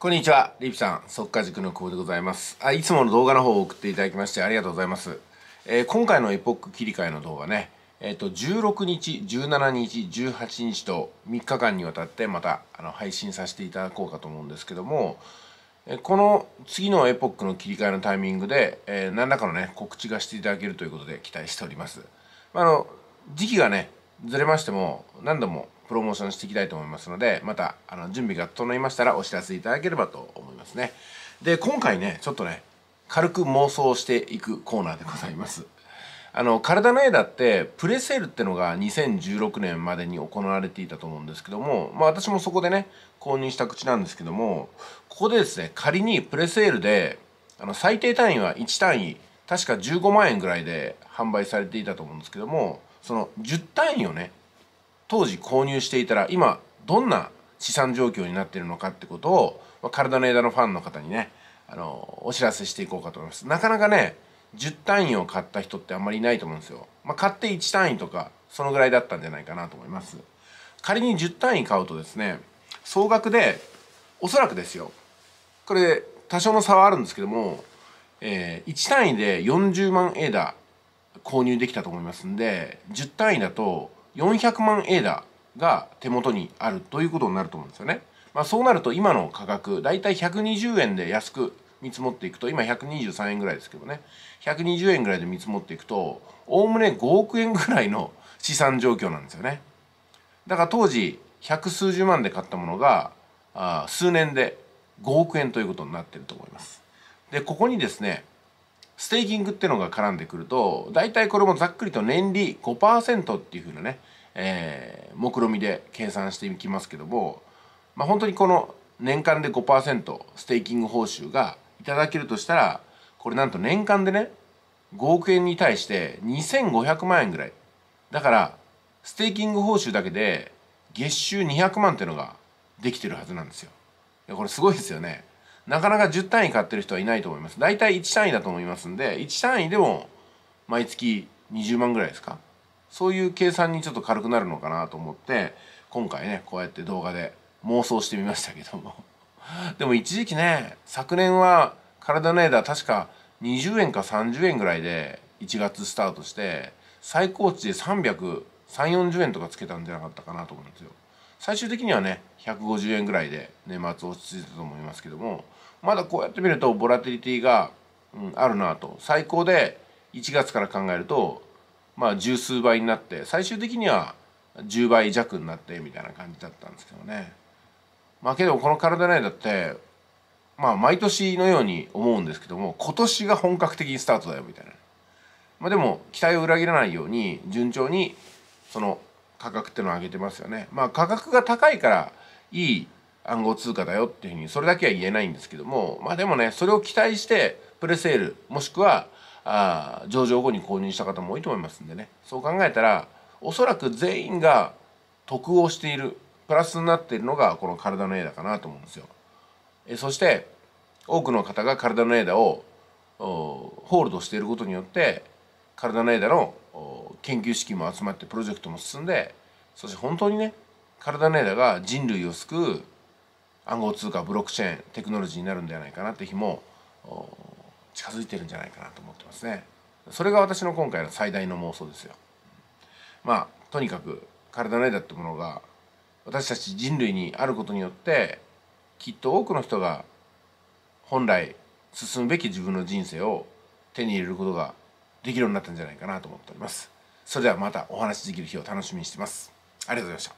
こんにちは、リピプさん、速化塾の久保でございますあ。いつもの動画の方を送っていただきましてありがとうございます。えー、今回のエポック切り替えの動画ね、えっ、ー、と、16日、17日、18日と3日間にわたってまたあの配信させていただこうかと思うんですけども、えー、この次のエポックの切り替えのタイミングで、え何らかのね、告知がしていただけるということで期待しております。まあ、あの、時期がね、ずれましても何度もプロモーションしていきたいと思いますのでまたあの準備が整いましたらお知らせいただければと思いますねで今回ねちょっとね軽く妄想していくコーナーでございますあの体のだってプレセールってのが2016年までに行われていたと思うんですけども、まあ、私もそこでね購入した口なんですけどもここでですね仮にプレセールであの最低単位は1単位確か15万円ぐらいで販売されていたと思うんですけどもその10単位をね当時購入していたら今どんな資産状況になってるのかってことを、まあ、体の枝のファンの方にねあのお知らせしていこうかと思いますなかなかね10単位を買った人ってあんまりいないと思うんですよ、まあ、買って1単位とかそのぐらいだったんじゃないかなと思います仮に10単位買うとですね総額でおそらくですよこれ多少の差はあるんですけども、えー、1単位で40万エーダー購入できたと思いますんで10単位だと400万エーダーが手元にあるということになると思うんですよね。まあ、そうなると今の価格大体120円で安く見積もっていくと今123円ぐらいですけどね120円ぐらいで見積もっていくとおおむね5億円ぐらいの資産状況なんですよねだから当時百数十万で買ったものがあ数年で5億円ということになってると思いますでここにですねステーキングっていうのが絡んでくると大体これもざっくりと年利5%っていうふうなね、えー、目論見で計算していきますけども、まあ、本当にこの年間で5%ステーキング報酬がいただけるとしたらこれなんと年間でね5億円に対して2500万円ぐらいだからステーキング報酬だけで月収200万っていうのができてるはずなんですよこれすごいですよねなかなか10単位買ってる人はいないと思います。大体1単位だと思いますんで、1単位でも毎月20万ぐらいですかそういう計算にちょっと軽くなるのかなと思って、今回ね、こうやって動画で妄想してみましたけども。でも一時期ね、昨年は体の枝確か20円か30円ぐらいで1月スタートして、最高値で300、340円とかつけたんじゃなかったかなと思うんですよ。最終的にはね150円ぐらいで年末落ち着いたと思いますけどもまだこうやって見るとボラティリティが、うん、あるなと最高で1月から考えるとまあ十数倍になって最終的には10倍弱になってみたいな感じだったんですけどねまあけどこの体ねだってまあ毎年のように思うんですけども今年が本格的にスタートだよみたいなまあでも期待を裏切らないように順調にその価格ってのを上げてますよね。まあ、価格が高いからいい暗号通貨だよっていうふうにそれだけは言えないんですけどもまあでもねそれを期待してプレセールもしくはあ上場後に購入した方も多いと思いますんでねそう考えたらおそらく全員が得をしているプラスになっているのがこの体のエーダかなと思うんですよ。えそして多くの方が体のエーダをホールドしていることによって体のエーダの研究資金も集まってプロジェクトも進んでそして本当にねカルダネーダが人類を救う暗号通貨ブロックチェーンテクノロジーになるんではないかなって日も近づいてるんじゃないかなと思ってますね。それが私の今回の最大の妄想ですよ。まあとにかくカルダネーダってものが私たち人類にあることによってきっと多くの人が本来進むべき自分の人生を手に入れることができるようになったんじゃないかなと思っております。それではまたお話しできる日を楽しみにしてますありがとうございました